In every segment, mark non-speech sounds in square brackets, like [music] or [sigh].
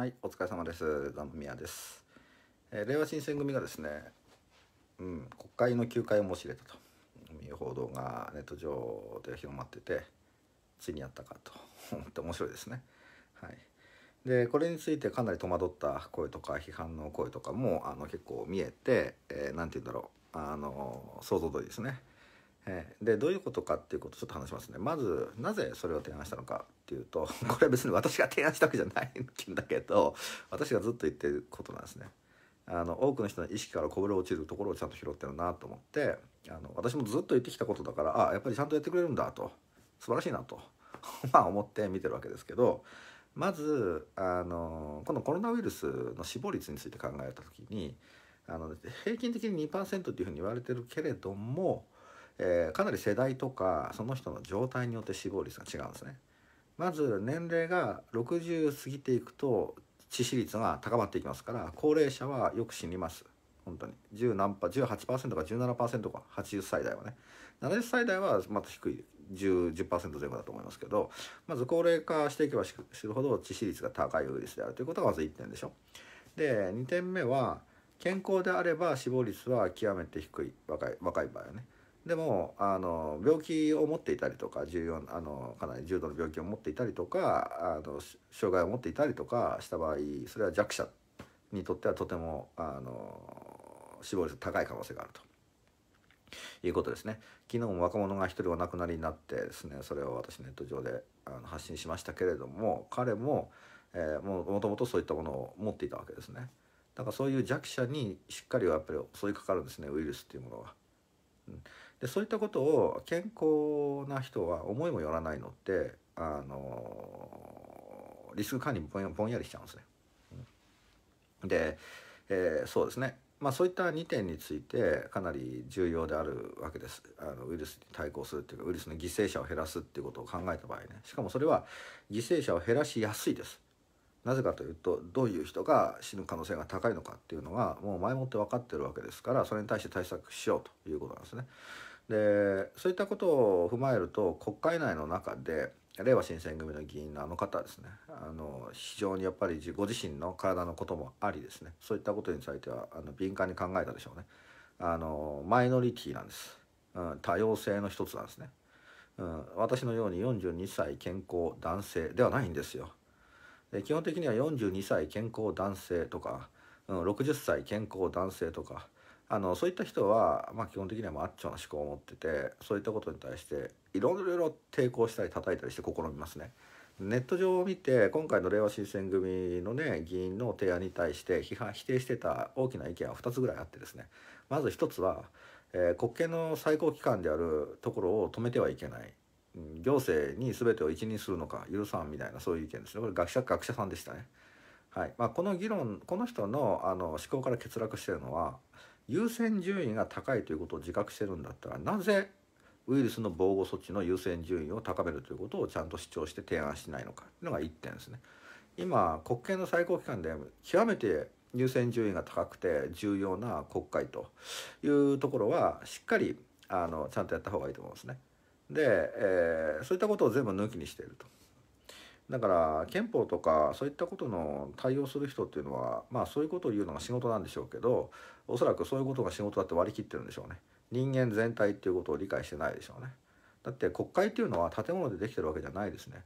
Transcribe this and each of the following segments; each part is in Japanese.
はい、お疲れ様です。ザムミヤです。えー、令和新選組がですね、うん、国会の休会を申し入れたという報道がネット上で広まってて、いにあったかと思って面白いですね。はい。でこれについてかなり戸惑った声とか批判の声とかもあの結構見えて何、えー、て言うんだろうあの想像通りですね。えー、でどういうことかっていうことをちょっと話しますねまずなぜそれを提案したのかっていうと [laughs] これは別に私が提案したわけじゃないんだけど私がずっと言ってることなんですね。あの多くの人の意識からこぼれ落ちるところをちゃんと拾ってるなと思ってあの私もずっと言ってきたことだからあやっぱりちゃんとやってくれるんだと素晴らしいなと [laughs] まあ思って見てるわけですけどまずあのこのコロナウイルスの死亡率について考えた時にあの平均的に2%っていうふうに言われてるけれどもえー、かなり世代とかその人の状態によって死亡率が違うんですね。まず年齢が60過ぎていくと致死率が高まっていきますから高齢者はよく死にます本当に10何パ18%か17%か80歳代はね70歳代はまた低い 10%, 10前後だと思いますけどまず高齢化していけばするほど致死率が高いウイルスであるということがまず1点でしょ。で2点目は健康であれば死亡率は極めて低い若い若い場合はね。でもあの病気を持っていたりとか重要あのかなり重度の病気を持っていたりとかあの障害を持っていたりとかした場合それは弱者にとってはとてもあの死亡率高い可能性があると。いうことですね昨日も若者が一人お亡くなりになってですねそれを私ネット上であの発信しましたけれども彼も、えー、ももともとそういったものを持っていたわけですねだからそういう弱者にしっかりはやっぱり襲いかかるんですねウイルスっていうものは。うんでそういったことを健康な人は思いもよらないのってあのリスク管理もぼんやりしちゃうんですね。で、えー、そうですねまあ、そういった2点についてかなり重要であるわけですあのウイルスに対抗するっていうかウイルスの犠牲者を減らすっていうことを考えた場合ねしかもそれは犠牲者を減らしやすいですなぜかというとどういう人が死ぬ可能性が高いのかっていうのがもう前もって分かってるわけですからそれに対して対策しようということなんですねでそういったことを踏まえると国会内の中でれいわ新選組の議員のあの方ですねあの非常にやっぱりご自身の体のこともありですねそういったことについてはあの敏感に考えたでしょうねあのマイノリティなんです、うん、多様性の一つなんですね、うん、私のように42歳健康男性ではないんですよで基本的には42歳健康男性とか、うん、60歳健康男性とかあのそういった人は、まあ、基本的にはマッチョな思考を持っててそういったことに対していろいろ抵抗したり叩いたりして試みますね。ネット上を見て今回のれいわ新選組のね議員の提案に対して批判否定してた大きな意見は2つぐらいあってですねまず1つは、えー、国権の最高機関であるところを止めてはいけない行政に全てを一任するのか許さんみたいなそういう意見ですねこれ学者学者さんでしたね。はいまあ、この議論この人のあの思考から欠落してるのは優先順位が高いということを自覚してるんだったらなぜウイルスの防護措置の優先順位を高めるということをちゃんと主張して提案しないのかというのが1点ですね。今国権の最高機関で極めて優先順位が高くて重要な国会というところはしっかりあのちゃんとやった方がいいと思うんですね。で、えー、そういったことを全部抜きにしていると。だから憲法とかそういったことの対応する人っていうのはまあそういうことを言うのが仕事なんでしょうけどおそらくそういうことが仕事だって割り切ってるんでしょうね人間全体っていうことを理解してないでしょうねだって国会っていうのは建物でできてるわけじゃないですね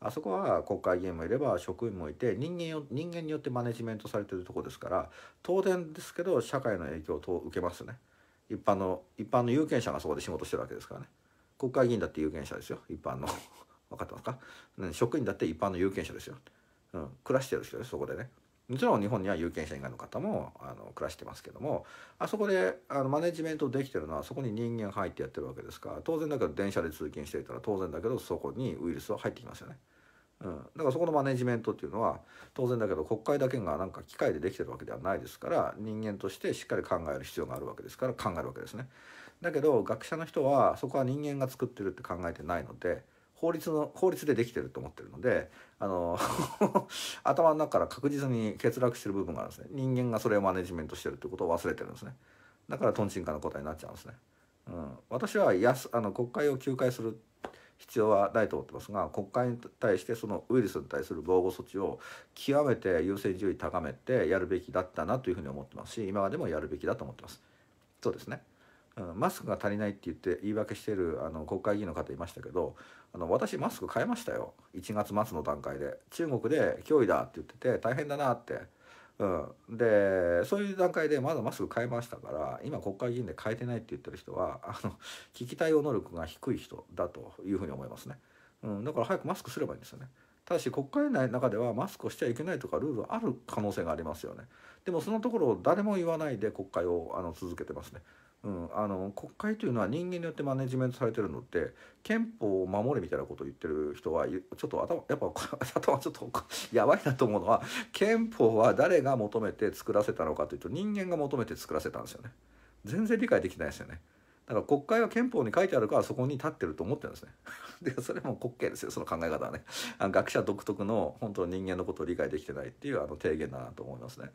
あそこは国会議員もいれば職員もいて人間よ人間によってマネジメントされてるとこですから当然ですけど社会の影響を受けますね一般の一般の有権者がそこで仕事してるわけですからね国会議員だって有権者ですよ一般の分かってますか、うん、職員だって一般の有権者ですよ、うん、暮らしてる人ですそこでねもちろん日本には有権者以外の方もあの暮らしてますけどもあそこであのマネジメントできてるのはそこに人間入ってやってるわけですから当然だけど電車で通勤していたら当然だけどそこにウイルスは入ってきますよね。うん、だからそこのマネジメントっていうのは当然だけど国会だけがなんか機械でできてるわけではないですから人間としてしっかり考える必要があるわけですから考えるわけですね。だけど学者の人はそこは人間が作ってるって考えてないので法律の法律でできてると思ってるのであの [laughs] 頭の中から確実に欠落してる部分があるんですね人間がそれをマネジメントしてるってことを忘れてるんですねだからとんちんかの答えになっちゃうんですね、うん、私はやすあの国会を休会する必要はないと思ってますが国会に対してそのウイルスに対する防護措置を極めて優先順位高めてやるべきだったなというふうに思ってますし今までもやるべきだと思ってますそうですねうん、マスクが足りないって言って言い訳してるあの国会議員の方いましたけどあの私マスク変えましたよ1月末の段階で中国で脅威だって言ってて大変だなって、うん、でそういう段階でまだマスク変えましたから今国会議員で変えてないって言ってる人はあの危機対応能力が低い人だというふうに思いますね、うん、だから早くマスクすればいいんですよね。ただし国会内の中ではマスクをしちゃいけないとかルールある可能性がありますよねでもそのところを誰も言わないで国会をあの続けてますね、うん、あの国会というのは人間によってマネジメントされてるのって憲法を守れみたいなことを言ってる人はちょっと頭やっぱ [laughs] 頭ちょっと [laughs] やばいなと思うのは憲法は誰が求めて作らせたのかというと人間が求めて作らせたんですよね全然理解できないですよねだから国会は憲法に書いてあるからそこに立ってると思ってるんですね。[laughs] でそれも国慶ですよその考え方はね。あの学者独特の本当人間のことを理解できてないっていうあの提言だなと思いますね。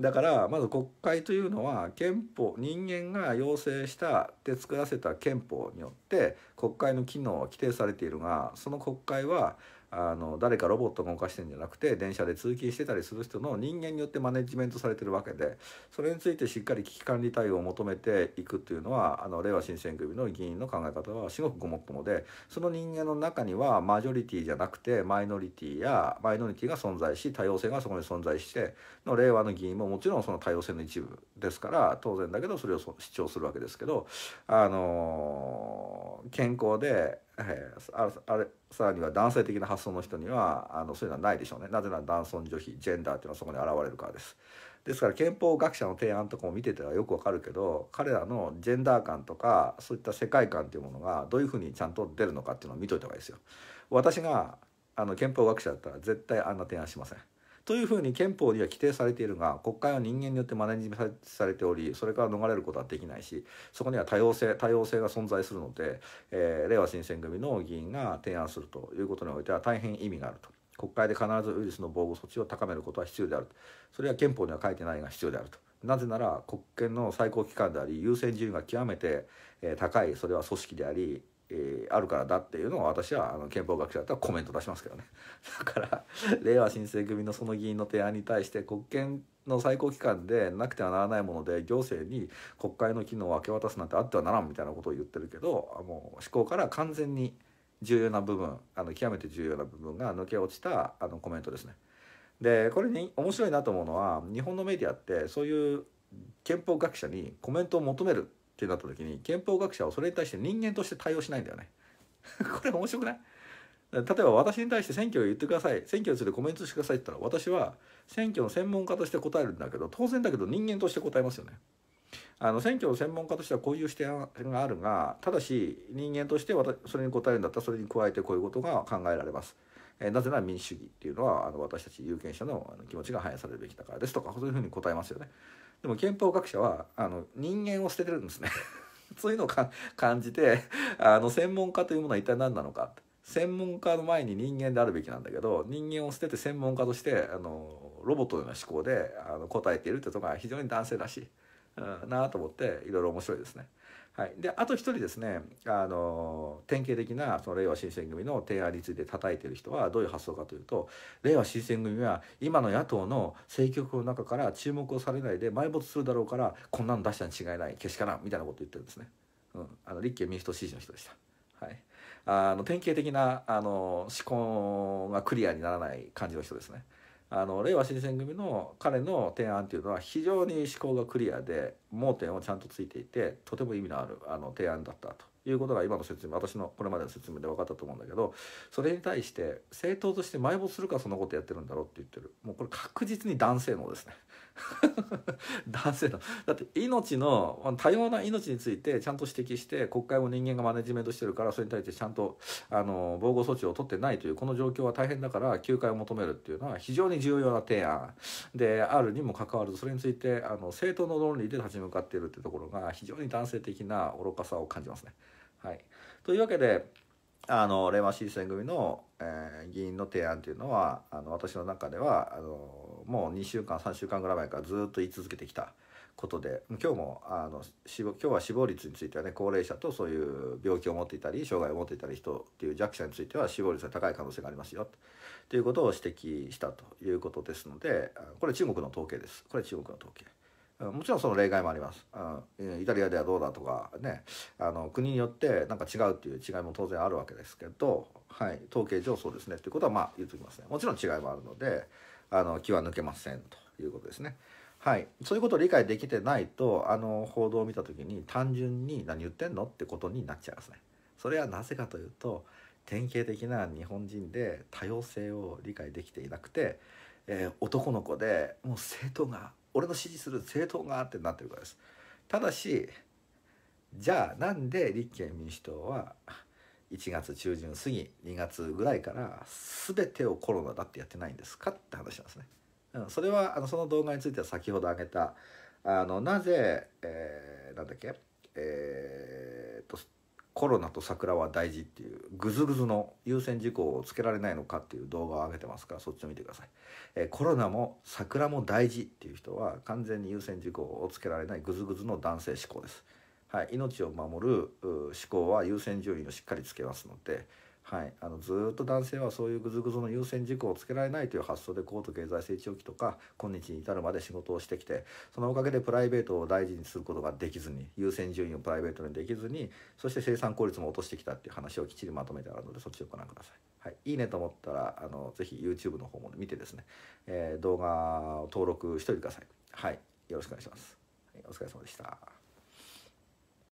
だからまず国会というのは憲法人間が要請したで作らせた憲法によって国会の機能は規定されているがその国会はあの誰かロボットが動かしてんじゃなくて電車で通勤してたりする人の人間によってマネジメントされてるわけでそれについてしっかり危機管理対応を求めていくっていうのはあの令和新選組の議員の考え方はすごくごもっともでその人間の中にはマジョリティじゃなくてマイノリティやマイノリティが存在し多様性がそこに存在しての令和の議員ももちろんその多様性の一部ですから当然だけどそれを主張するわけですけどあの健康でえー、あれさらには男性的な発想の人にはあのそういうのはないでしょうねなぜなら男尊女卑ジェンダーっていうのはそこに現れるからですですから憲法学者の提案とかも見てたらよくわかるけど彼らのジェンダー感とかそういった世界観っていうものがどういうふうにちゃんと出るのかっていうのを見といた方がいいですよ私があの憲法学者だったら絶対あんな提案しませんというふうに憲法には規定されているが国会は人間によってマネジメントされておりそれから逃れることはできないしそこには多様性多様性が存在するので、えー、令和新選組の議員が提案するということにおいては大変意味があると。国会で必ずウイルスの防護措置を高めることは必要であるそれは憲法には書いてないが必要であるとなぜなら国権の最高機関であり優先順位が極めて高いそれは組織でありえー、あるからだっていうのを私はあの憲法学者だったらコメント出しますけどね [laughs] だから令和新選組のその議員の提案に対して国権の最高機関でなくてはならないもので行政に国会の機能を明け渡すなんてあってはならんみたいなことを言ってるけどもう思考から完全に重要な部分あの極めて重要な部分が抜け落ちたあのコメントですね。でこれに面白いなと思うのは日本のメディアってそういう憲法学者にコメントを求めるってなった時に憲法学者はそれに対して人間として対応しないんだよね [laughs] これ面白くない例えば私に対して選挙を言ってください選挙についてコメントしてくださいって言ったら私は選挙の専門家として答えるんだけど当然だけど人間として答えますよねあの選挙の専門家としてはこういう視点があるがただし人間としてそれに答えるんだったらそれに加えてこういうことが考えられます。えー、なぜなら民主主義っていうのはあの私たち有権者の気持ちが反映されるべきだからですとかそういうふうに答えますよね。でも憲法学者はあの人間を捨ててるんですね [laughs] そういうのを感じてあの専門家というものは一体何なのか専門家の前に人間であるべきなんだけど人間を捨てて専門家としてあのロボットのような思考であの答えているってとこが非常に男性らしい、うん、なと思っていろいろ面白いですね。はい、であと一人ですねあの典型的なその令和新選組の提案について叩いてる人はどういう発想かというと令和新選組は今の野党の政局の中から注目をされないで埋没するだろうからこんなの出したに違いないけしからんみたいなこと言ってるんですね、うん、あの立憲民主党支持の人でした。はいあの典型的なあの思考がクリアにならない感じの人ですね。あの令和新選組の彼の提案っていうのは非常に思考がクリアで盲点をちゃんとついていてとても意味のあるあの提案だったということが今の説明私のこれまでの説明で分かったと思うんだけどそれに対して政党として埋没するかそんなことやってるんだろうって言ってるもうこれ確実に男性能ですね。[laughs] 男性のだって命の多様な命についてちゃんと指摘して国会も人間がマネジメントしてるからそれに対してちゃんとあの防護措置を取ってないというこの状況は大変だから休会を求めるっていうのは非常に重要な提案であるにもかかわらずそれについてあの政党の論理で立ち向かっているっていうところが非常に男性的な愚かさを感じますね。はい、というわけであのれいわ新選組の、えー、議員の提案というのはあの私の中ではあのもう2週間3週間ぐらい前からずっと言い続けてきたことで今日もあの今日は死亡率についてはね高齢者とそういう病気を持っていたり障害を持っていたり人っていう弱者については死亡率が高い可能性がありますよということを指摘したということですのでこれ中国の統計ですこれ中国の統計。もちろんその例外もあります、うん、イタリアではどうだとかねあの国によってなんか違うっていう違いも当然あるわけですけど、はい、統計上そうですねっていうことはまあ言っときますねもちろん違いもあるのであの気は抜けませんということですね。はい、そういうことを理解できてないとあの報道を見た時に単純に何言ってんのってことになっちゃいますね。それはなぜかというと典型的な日本人で多様性を理解できていなくて、えー、男の子でもう生徒が俺の支持する政党があってなってるからです。ただしじゃあなんで立憲民主党は1月中旬過ぎ2月ぐらいから全てをコロナだってやってないんですかって話なんですね。うん、それはあのその動画については先ほど挙げたあのなぜ、えー、なんだっけえー、っとコロナと桜は大事っていうぐずぐずの優先事項をつけられないのかっていう動画を上げてますからそっちを見てください、えー、コロナも桜も大事っていう人は完全に優先事項をつけられないぐずぐずの男性思考ですはい命を守る思考は優先順位をしっかりつけますのではい、あのずっと男性はそういうぐずぐずの優先事項をつけられないという発想で高度経済成長期とか今日に至るまで仕事をしてきてそのおかげでプライベートを大事にすることができずに優先順位をプライベートにできずにそして生産効率も落としてきたっていう話をきっちりまとめてあるのでそっちをご覧ください。はい、いいねと思ったらあのぜひ YouTube の方も見てですね、えー、動画を登録しておいてください。はい、よろしくお願いします。はい、お疲れ様でした。